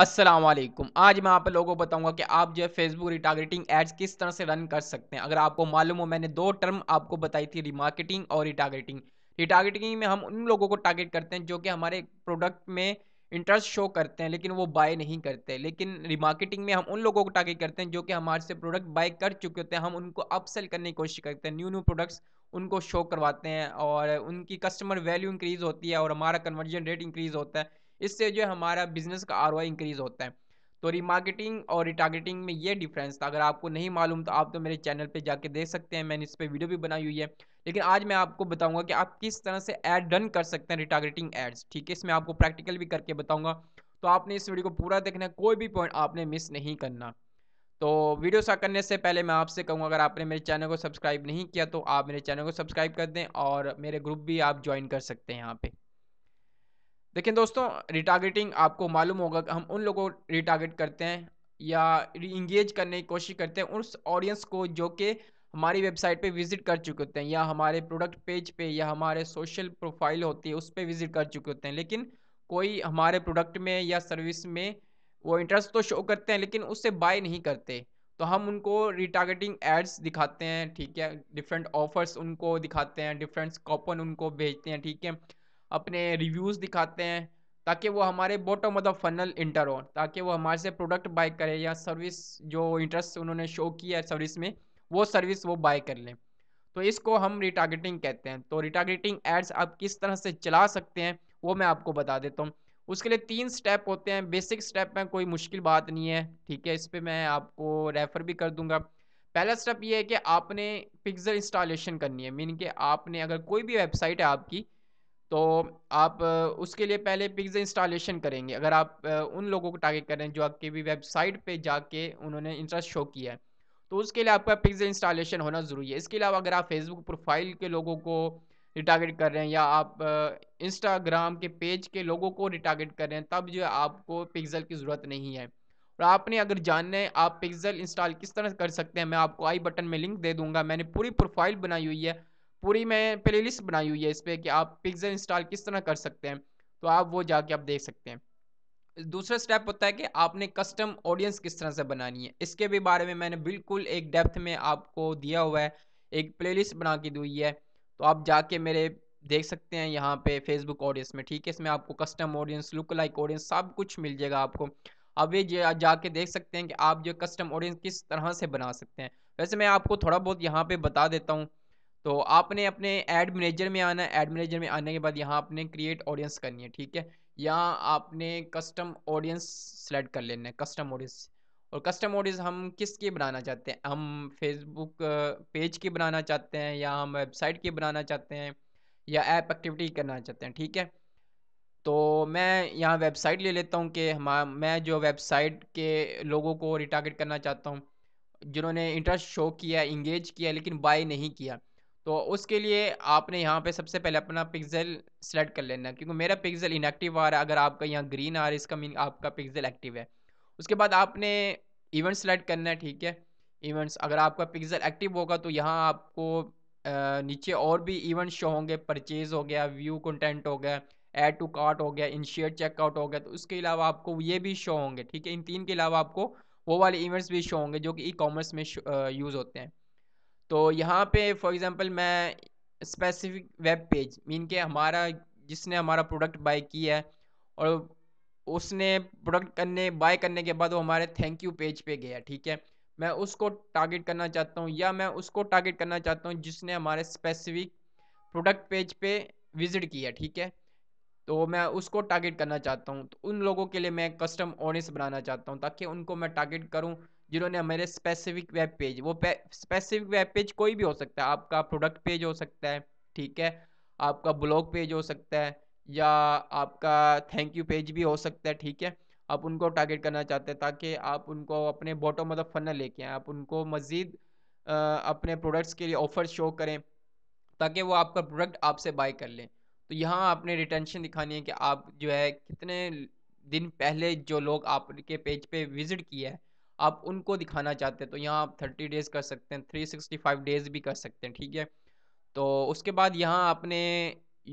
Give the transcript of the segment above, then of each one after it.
असलम आज मैं आप लोगों को बताऊंगा कि आप जो है फेसबुक रिटारगेटिंग एड्स किस तरह से रन कर सकते हैं अगर आपको मालूम हो मैंने दो टर्म आपको बताई थी रिमार्केटिंग और रिटारगेटिंग रिटारगेटिंग में हम उन लोगों को टारगेट करते हैं जो कि हमारे प्रोडक्ट में इंटरेस्ट शो करते हैं लेकिन वो बाय नहीं करते लेकिन रिमार्केटिंग में हम उन लोगों को टारगेट करते हैं जो कि हमारे से प्रोडक्ट बाय कर चुके होते हैं हम उनको अपसेल करने की कोशिश करते हैं न्यू न्यू प्रोडक्ट्स उनको शो करवाते हैं और उनकी कस्टमर वैल्यू इंक्रीज़ होती है और हमारा कन्वर्जन रेट इंक्रीज़ होता है इससे जो हमारा बिजनेस का आर इंक्रीज होता है तो रिमार्केटिंग और रिटारगेटिंग में ये डिफरेंस था अगर आपको नहीं मालूम तो आप तो मेरे चैनल पे जाके देख सकते हैं मैंने इस पर वीडियो भी बनाई हुई है लेकिन आज मैं आपको बताऊंगा कि आप किस तरह से ऐड डन कर सकते हैं रिटारगेटिंग एड्स ठीक है इसमें आपको प्रैक्टिकल भी करके बताऊंगा तो आपने इस वीडियो को पूरा देखना है कोई भी पॉइंट आपने मिस नहीं करना तो वीडियो सा करने से पहले मैं आपसे कहूँगा अगर आपने मेरे चैनल को सब्सक्राइब नहीं किया तो आप मेरे चैनल को सब्सक्राइब कर दें और मेरे ग्रुप भी आप ज्वाइन कर सकते हैं यहाँ पर देखिए दोस्तों रिटारगेटिंग आपको मालूम होगा हम उन लोगों को रिटारगेट करते हैं या इंगेज करने की कोशिश करते हैं उस ऑडियंस को जो कि हमारी वेबसाइट पे विजिट कर चुके होते हैं या हमारे प्रोडक्ट पेज पे या हमारे सोशल प्रोफाइल होती है उस पर विजिट कर चुके होते हैं लेकिन कोई हमारे प्रोडक्ट में या सर्विस में वो इंटरेस्ट तो शो करते हैं लेकिन उससे बाय नहीं करते तो हम उनको रिटारगेटिंग एड्स दिखाते हैं ठीक है डिफरेंट ऑफर्स उनको दिखाते हैं डिफरेंट कॉपन उनको भेजते हैं ठीक है अपने रिव्यूज़ दिखाते हैं ताकि वो हमारे bottom of the funnel enter हो ताकि वो हमारे से प्रोडक्ट बाय करें या सर्विस जो इंटरेस्ट उन्होंने शो किया है सर्विस में वो सर्विस वो बाय कर लें तो इसको हम रिटारगेटिंग कहते हैं तो रिटारगेटिंग एड्स आप किस तरह से चला सकते हैं वो मैं आपको बता देता हूँ उसके लिए तीन स्टेप होते हैं बेसिक स्टेप में कोई मुश्किल बात नहीं है ठीक है इस पर मैं आपको रेफ़र भी कर दूंगा पहला स्टेप ये है कि आपने पिक्जर इंस्टॉलेशन करनी है मीन कि आपने अगर कोई भी वेबसाइट है आपकी तो आप उसके लिए पहले पिग्स इंस्टॉलेशन करेंगे अगर आप उन लोगों को टारगेट कर रहे हैं जो आपकी भी वेबसाइट पे जाके उन्होंने इंटरेस्ट शो किया है तो उसके लिए आपका पिग्स इंस्टॉलेशन होना ज़रूरी है इसके अलावा अगर आप फेसबुक प्रोफाइल के लोगों को रिटारगेट कर रहे हैं या आप इंस्टाग्राम के पेज के लोगों को रिटारगेट कर रहे हैं तब जो है आपको पिक्सल की ज़रूरत नहीं है और आपने अगर जानना है आप पिक्सल इंस्टॉल किस तरह कर सकते हैं मैं आपको आई बटन में लिंक दे दूंगा मैंने पूरी प्रोफाइल बनाई हुई है पूरी मैं प्ले लिस्ट बनाई हुई है इस पर कि आप पिक्जर इंस्टॉल किस तरह कर सकते हैं तो आप वो जाके आप देख सकते हैं दूसरा स्टेप होता है कि आपने कस्टम ऑडियंस किस तरह से बनानी है इसके भी बारे में मैंने बिल्कुल एक डेप्थ में आपको दिया हुआ है एक प्लेलिस्ट बना के दी हुई है तो आप जाके मेरे देख सकते हैं यहाँ पे फेसबुक ऑडियंस में ठीक है इसमें आपको custom audience lookalike audience सब कुछ मिल जाएगा आपको अब ये जाके देख सकते हैं कि आप जो कस्टम ऑडियंस किस तरह से बना सकते हैं वैसे मैं आपको थोड़ा बहुत यहाँ पे बता देता हूँ तो आपने अपने एड मैनेजर में आना है एड मैनेजर में आने के बाद यहाँ आपने क्रिएट ऑडियंस करनी है ठीक है यहाँ आपने कस्टम ऑडियंस सेलेक्ट कर लेना है कस्टम ऑडियंस और कस्टम ऑडियंस हम किस बनाना चाहते हैं हम फेसबुक पेज के बनाना चाहते हैं या हम वेबसाइट के बनाना चाहते हैं या ऐप एक्टिविटी करना चाहते हैं ठीक है तो मैं यहाँ वेबसाइट ले लेता हूँ कि हम मैं जो वेबसाइट के लोगों को रिटारगेट करना चाहता हूँ जिन्होंने इंटरेस्ट शो किया इंगेज किया लेकिन बाय नहीं किया तो उसके लिए आपने यहाँ पे सबसे पहले अपना पिक्सल सेलेक्ट कर लेना है क्योंकि मेरा पिक्सल इनएक्टिव आ रहा है अगर आपका यहाँ ग्रीन आ रहा है इसका मीन आपका पिक्सल एक्टिव है उसके बाद आपने इवेंट सेलेक्ट करना है ठीक है इवेंट्स अगर आपका पिक्सल एक्टिव होगा तो यहाँ आपको नीचे और भी इवेंट्स शो होंगे परचेज हो गया व्यू कंटेंट हो गया एड टू कार्ट हो गया इनशियर चेकआउट हो गया तो उसके अलावा आपको ये भी शो होंगे ठीक है इन तीन के अलावा आपको वो वाले इवेंट्स भी शो होंगे जो कि ई कॉमर्स में यूज़ होते हैं तो यहाँ पे फॉर एग्ज़ाम्पल मैं स्पेसिफिक वेब पेज मीन के हमारा जिसने हमारा प्रोडक्ट बाय किया है और उसने प्रोडक्ट करने बाय करने के बाद वो हमारे थैंक यू पेज पे गया ठीक है मैं उसको टारगेट करना चाहता हूँ या मैं उसको टारगेट करना चाहता हूँ जिसने हमारे स्पेसिफिक प्रोडक्ट पेज पे विजिट किया ठीक है तो मैं उसको टारगेट करना चाहता हूँ तो उन लोगों के लिए मैं कस्टम ऑडियंस बनाना चाहता हूँ ताकि उनको मैं टारगेट करूँ जिन्होंने हमारे स्पेसिफिक वेब पेज वो स्पेसिफिक वेब पेज कोई भी हो सकता है आपका प्रोडक्ट पेज हो सकता है ठीक है आपका ब्लॉग पेज हो सकता है या आपका थैंक यू पेज भी हो सकता है ठीक है आप उनको टारगेट करना चाहते हैं ताकि आप उनको अपने बॉटम मतलब फनल लेके आए आप उनको मज़ीद अपने प्रोडक्ट्स के लिए ऑफ़र शो करें ताकि वो आपका प्रोडक्ट आपसे बाय कर लें तो यहाँ आपने रिटेंशन दिखानी है कि आप जो है कितने दिन पहले जो लोग आपके पेज पे विज़िट किया है आप उनको दिखाना चाहते हैं तो यहाँ आप थर्टी डेज़ कर सकते हैं थ्री सिक्सटी फाइव डेज़ भी कर सकते हैं ठीक है तो उसके बाद यहाँ आपने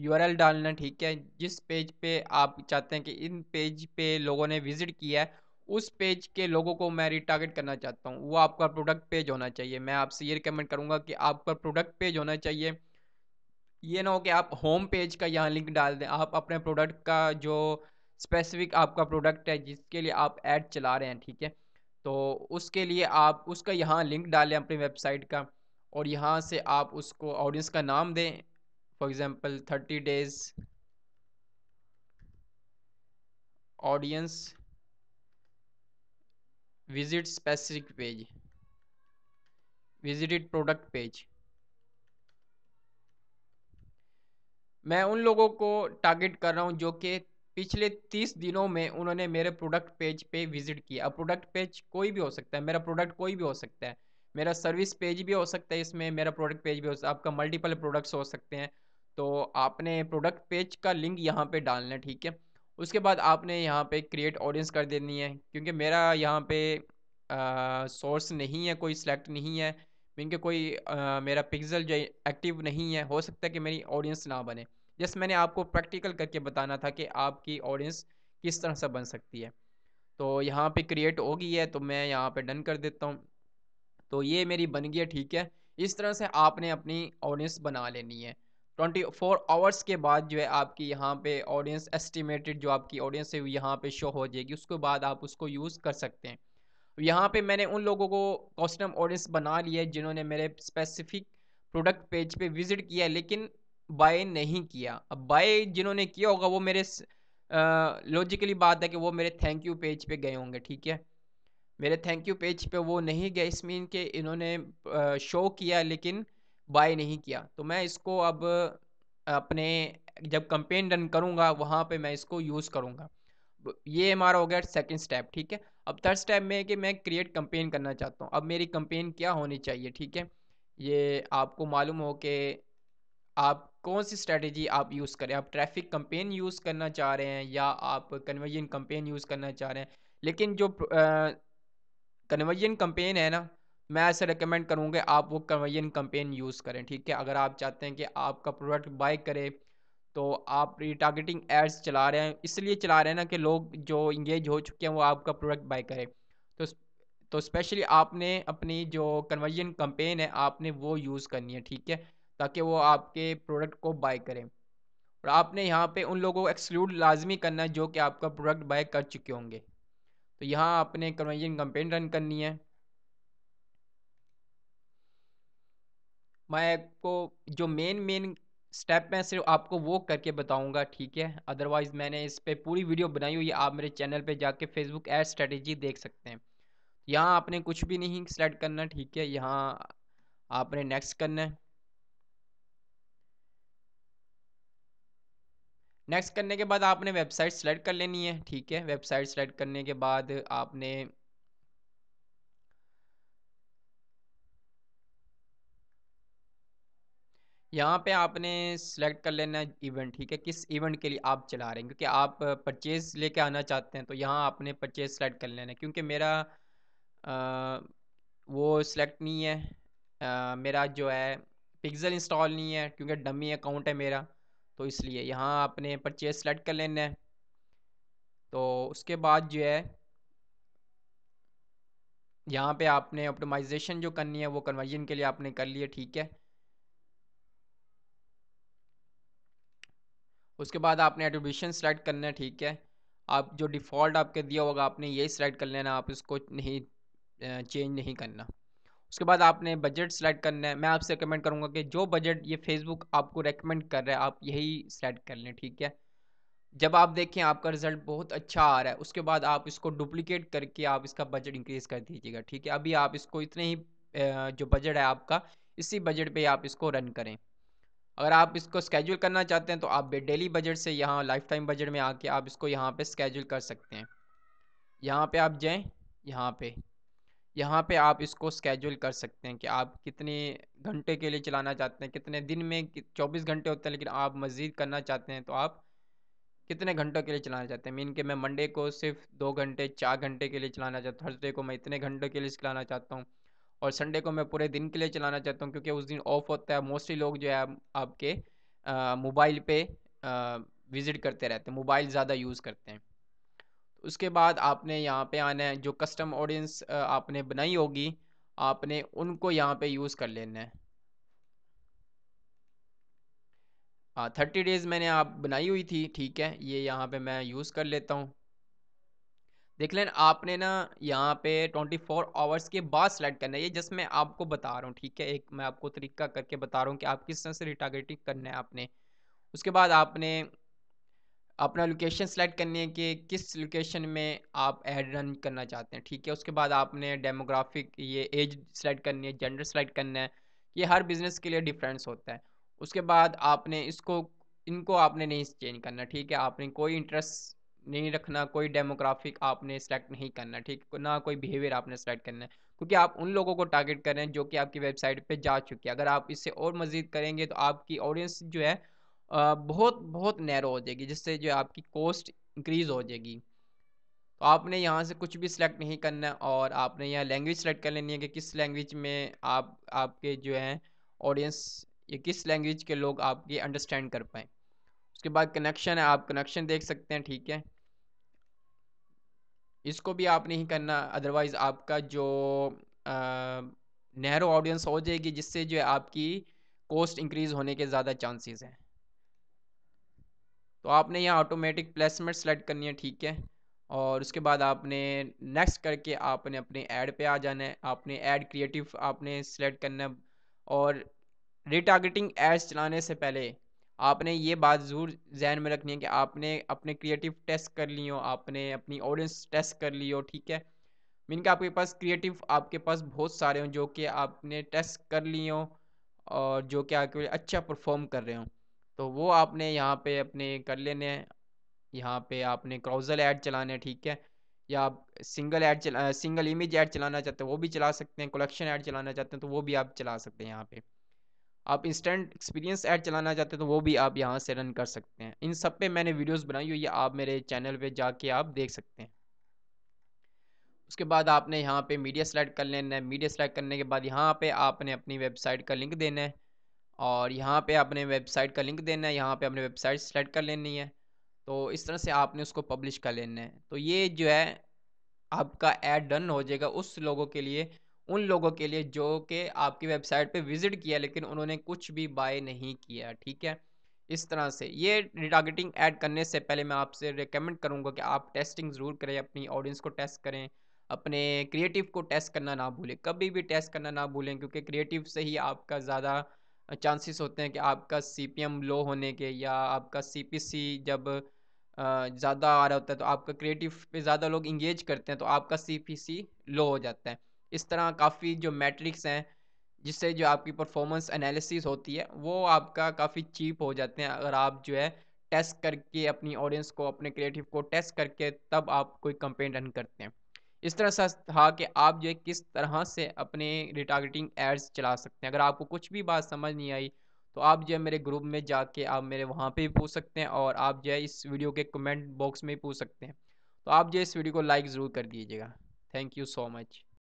यू डालना ठीक है जिस पेज पे आप चाहते हैं कि इन पेज पे लोगों ने विज़िट किया है उस पेज के लोगों को मैं रिटारगेट करना चाहता हूँ वो आपका प्रोडक्ट पेज होना चाहिए मैं आपसे ये रिकमेंड करूँगा कि आपका प्रोडक्ट पेज होना चाहिए ये ना हो कि आप होम पेज का यहाँ लिंक डाल दें आप अपने प्रोडक्ट का जो स्पेसिफिक आपका प्रोडक्ट है जिसके लिए आप ऐड चला रहे हैं ठीक है तो उसके लिए आप उसका यहाँ लिंक डालें अपनी वेबसाइट का और यहाँ से आप उसको ऑडियंस का नाम दें for example thirty days audience visit specific page visited product page मैं उन लोगों को टारगेट कर रहा हूँ जो कि पिछले तीस दिनों में उन्होंने मेरे प्रोडक्ट पेज पे विजिट किया अब प्रोडक्ट पेज कोई भी हो सकता है मेरा प्रोडक्ट कोई भी हो सकता है मेरा सर्विस पेज भी हो सकता है इसमें मेरा प्रोडक्ट पेज भी हो सकता है आपका मल्टीपल प्रोडक्ट्स हो सकते हैं तो आपने प्रोडक्ट पेज का लिंक यहाँ पे डालना है ठीक है उसके बाद आपने यहाँ पे क्रिएट ऑडियंस कर देनी है क्योंकि मेरा यहाँ पे सोर्स नहीं है कोई सिलेक्ट नहीं है क्योंकि कोई आ, मेरा पिक्सल जो एक्टिव नहीं है हो सकता है कि मेरी ऑडियंस ना बने जस्ट मैंने आपको प्रैक्टिकल करके बताना था कि आपकी ऑडियंस किस तरह से बन सकती है तो यहाँ पे क्रिएट हो गई है तो मैं यहाँ पे डन कर देता हूँ तो ये मेरी बन गई है ठीक है इस तरह से आपने अपनी ऑडियंस बना लेनी है ट्वेंटी फोर आवर्स के बाद जो है आपकी यहाँ पे ऑडियंस एस्टिमेटेड जो आपकी ऑडियंस है यहाँ पे शो हो जाएगी उसके बाद आप उसको यूज़ कर सकते हैं यहाँ पे मैंने उन लोगों को कस्टम ऑडियंस बना लिया जिन्होंने मेरे स्पेसिफिक प्रोडक्ट पेज पे विज़िट किया है लेकिन बाय नहीं किया अब बाय जिन्होंने किया होगा वो मेरे लॉजिकली बात है कि वो मेरे थैंक यू पेज पे गए होंगे ठीक है मेरे थैंक यू पेज पे वो नहीं गए इस मीन के इन्होंने शो किया लेकिन बाय नहीं किया तो मैं इसको अब अपने जब कंपेन रन करूँगा वहाँ पे मैं इसको यूज़ करूँगा ये हमारा हो गया सेकेंड स्टेप ठीक है अब थर्ड स्टेप में है कि मैं क्रिएट कंपेन करना चाहता हूँ अब मेरी कंपेन क्या होनी चाहिए ठीक है ये आपको मालूम हो कि आप कौन सी स्ट्रेटजी आप यूज़ करें आप ट्रैफिक कंपेन यूज़ करना चाह रहे हैं या आप कन्वर्जन कंपेन यूज़ करना चाह रहे हैं लेकिन जो कन्वर्जन कंपेन है ना मैं ऐसे रिकमेंड करूँगा आप वो कन्वर्जन कंपेन यूज़ करें ठीक है अगर आप चाहते हैं कि आपका प्रोडक्ट बाय करे तो आप रिटारगेटिंग एड्स चला रहे हैं इसलिए चला रहे हैं ना कि लोग जो इंगेज हो चुके हैं वो आपका प्रोडक्ट बाय करें तो तो स्पेशली आपने अपनी जो कन्वर्जन कंपेन है आपने वो यूज़ करनी है ठीक है ताकि वो आपके प्रोडक्ट को बाय करें और आपने यहाँ पे उन लोगों को एक्सक्लूड लाजमी करना है जो कि आपका प्रोडक्ट बाय कर चुके होंगे तो यहाँ आपने कन्वर्जन कंपेन रन करनी है मैं आपको जो मेन मेन स्टेप है सिर्फ आपको वो करके बताऊंगा ठीक है अदरवाइज़ मैंने इस पर पूरी वीडियो बनाई हुई है आप मेरे चैनल पे जाके फेसबुक एड स्ट्रेटेजी देख सकते हैं यहाँ आपने कुछ भी नहीं सेलेक्ट करना ठीक है यहाँ आपने नेक्स्ट करना है नेक्स्ट करने के बाद आपने वेबसाइट सेलेक्ट कर लेनी है ठीक है वेबसाइट सेलेक्ट करने के बाद आपने यहाँ पे आपने सेलेक्ट कर लेना है इवेंट ठीक है किस इवेंट के लिए आप चला रहे हैं क्योंकि आप परचेज लेके आना चाहते हैं तो यहाँ आपने परचेज सेलेक्ट कर लेना है क्योंकि मेरा आ, वो सिलेक्ट नहीं है आ, मेरा जो है पिक्सल इंस्टॉल नहीं है क्योंकि डमी अकाउंट है मेरा तो इसलिए यहाँ आपने परचेज सेलेक्ट कर लेना है तो उसके बाद जो है यहाँ पे आपने ऑप्टिमाइजेशन जो करनी है वो कन्वर्जन के लिए आपने कर लिया ठीक है उसके बाद आपने एट्रीब्यूशन सेलेक्ट करना है ठीक है आप जो डिफ़ॉल्ट आपके दिया होगा आपने यही सेलेक्ट कर लेना आप इसको नहीं चेंज नहीं करना उसके बाद आपने बजट सेलेक्ट करना है मैं आपसे रिकमेंड करूँगा कि जो बजट ये फेसबुक आपको रेकमेंड कर रहा है आप यही सेलेक्ट कर लें ठीक है जब आप देखें आपका रिजल्ट बहुत अच्छा आ रहा है उसके बाद आप इसको डुप्लीकेट करके आप इसका बजट इंक्रीज कर दीजिएगा ठीक है अभी आप इसको इतने ही जो बजट है आपका इसी बजट पे आप इसको रन करें अगर आप इसको स्केड्यूल करना चाहते हैं तो आप डेली बजट से यहाँ लाइफ टाइम बजट में आके आप इसको यहाँ पे स्केड्यूल कर सकते हैं यहाँ पे आप जाएँ यहाँ पे यहाँ पे आप इसको स्केड्यूल कर सकते हैं कि आप कितने घंटे के लिए चलाना चाहते हैं कितने दिन में चौबीस घंटे होते हैं लेकिन आप मज़ीद करना चाहते हैं तो आप कितने घंटों के लिए चलाना चाहते हैं मीन के मैं मंडे को सिर्फ दो घंटे चार घंटे के लिए चलाना चाहता हूँ थर्सडे को मैं इतने घंटों के लिए चलाना चाहता हूँ और संडे को मैं पूरे दिन के लिए चलाना चाहता हूँ क्योंकि उस दिन ऑफ होता है मोस्टली लोग जो है आपके मोबाइल पे विज़िट करते रहते हैं मोबाइल ज़्यादा यूज़ करते हैं उसके बाद आपने यहाँ पे आना है जो कस्टम ऑडियंस आपने बनाई होगी आपने उनको यहाँ पे यूज़ कर लेना है हाँ थर्टी डेज़ मैंने आप बनाई हुई थी ठीक है ये यहाँ पे मैं यूज़ कर लेता हूँ देख लें आपने ना यहाँ पे ट्वेंटी फोर आवर्स के बाद सेलेक्ट करना है ये जस्ट मैं आपको बता रहा हूँ ठीक है एक मैं आपको तरीका करके बता रहा हूँ कि आप किस तरह से रिटागेटिंग करना है आपने उसके बाद आपने अपना लोकेशन सेलेक्ट करनी है कि किस लोकेशन में आप एड रन करना चाहते हैं ठीक है उसके बाद आपने डेमोग्राफिक ये एज सेलेक्ट करनी है जेंडर सेलेक्ट करना है ये हर बिज़नेस के लिए डिफरेंस होता है उसके बाद आपने इसको इनको आपने नहीं चेंज करना ठीक है आपने कोई इंटरेस्ट नहीं रखना कोई डेमोग्राफिक आपने सेलेक्ट नहीं करना ठीक ना कोई बिहेवियर आपने सेलेक्ट करना है क्योंकि आप उन लोगों को टारगेट कर रहे हैं जो कि आपकी वेबसाइट पे जा चुके हैं अगर आप इससे और मज़ीद करेंगे तो आपकी ऑडियंस जो है बहुत बहुत नैरो हो जाएगी जिससे जो आपकी कॉस्ट इंक्रीज़ हो जाएगी तो आपने यहाँ से कुछ भी सिलेक्ट नहीं करना और आपने यहाँ लैंग्वेज सेलेक्ट कर लेनी है कि किस लैंग्वेज में आप आपके जो हैं ऑडियंस ये किस लैंग्वेज के लोग आपके अंडरस्टैंड कर पाएँ उसके बाद कनेक्शन है आप कनेक्शन देख सकते हैं ठीक है इसको भी आप नहीं करना अदरवाइज़ आपका जो नैरो ऑडियंस हो जाएगी जिससे जो है आपकी कॉस्ट इंक्रीज़ होने के ज़्यादा चांसेस हैं तो आपने यहाँ ऑटोमेटिक प्लेसमेंट सेलेक्ट करनी है ठीक है और उसके बाद आपने नेक्स्ट करके आपने अपने ऐड पे आ जाना है आपने ऐड क्रिएटिव आपने सेलेक्ट करना है और रिटारगेटिंग एड्स चलाने से पहले आपने ये बात ज़रूर जहन में रखनी है कि आपने अपने क्रिएटिव टेस्ट कर ली हो आपने अपनी ऑडियंस टेस्ट कर ली हो ठीक है मीन के आपके पास क्रिएटिव आपके पास बहुत सारे हों जो कि आपने टेस्ट कर ली हों और जो कि आपके अच्छा परफॉर्म कर रहे हों तो वो आपने यहाँ पे अपने कर लेने हैं यहाँ पे आपने क्राउजल ऐड चलाने हैं ठीक है या आप सिंगल ऐड चला सिंगल इमेज ऐड चलाना चाहते हैं वो भी चला सकते हैं कलेक्शन ऐड चलाना चाहते हैं तो वो भी आप चला सकते हैं यहाँ पे आप इंस्टेंट एक्सपीरियंस ऐड चलाना चाहते हैं तो वो भी आप यहाँ से रन कर सकते हैं इन सब पे मैंने वीडियोस बनाई हुई है आप मेरे चैनल पे जाके आप देख सकते हैं उसके बाद आपने यहाँ पे मीडिया सेलेक्ट कर लेना है मीडिया सेलेक्ट करने के बाद यहाँ पे आपने अपनी वेबसाइट का लिंक देना है और यहाँ पे आपने वेबसाइट का लिंक देना है यहाँ पे आपने वेबसाइट सेलेक्ट कर लेनी है तो इस तरह से आपने उसको पब्लिश कर लेना है तो ये जो है आपका एड डन हो जाएगा उस लोगों के लिए उन लोगों के लिए जो कि आपकी वेबसाइट पे विज़िट किया लेकिन उन्होंने कुछ भी बाय नहीं किया ठीक है इस तरह से ये रिटार्गेटिंग ऐड करने से पहले मैं आपसे रिकमेंड करूँगा कि आप टेस्टिंग ज़रूर करें अपनी ऑडियंस को टेस्ट करें अपने क्रिएटिव को टेस्ट करना ना भूलें कभी भी टेस्ट करना ना भूलें क्योंकि क्रिएटिव से ही आपका ज़्यादा चांसेस होते हैं कि आपका सी लो होने के या आपका सी जब ज़्यादा आ रहा होता है तो आपका क्रिएटिव पे ज़्यादा लोग इंगेज करते हैं तो आपका सी लो हो जाता है इस तरह काफ़ी जो मैट्रिक्स हैं जिससे जो आपकी परफॉर्मेंस एनालिसिस होती है वो आपका काफ़ी चीप हो जाते हैं अगर आप जो है टेस्ट करके अपनी ऑडियंस को अपने क्रिएटिव को टेस्ट करके तब आप कोई कंपेन रन करते हैं इस तरह से था कि आप जो है किस तरह से अपने रिटारगेटिंग एड्स चला सकते हैं अगर आपको कुछ भी बात समझ नहीं आई तो आप जो है मेरे ग्रुप में जाके आप मेरे वहाँ पे भी पूछ सकते हैं और आप जो है इस वीडियो के कमेंट बॉक्स में भी पूछ सकते हैं तो आप जो है इस वीडियो को लाइक ज़रूर कर दीजिएगा थैंक यू सो मच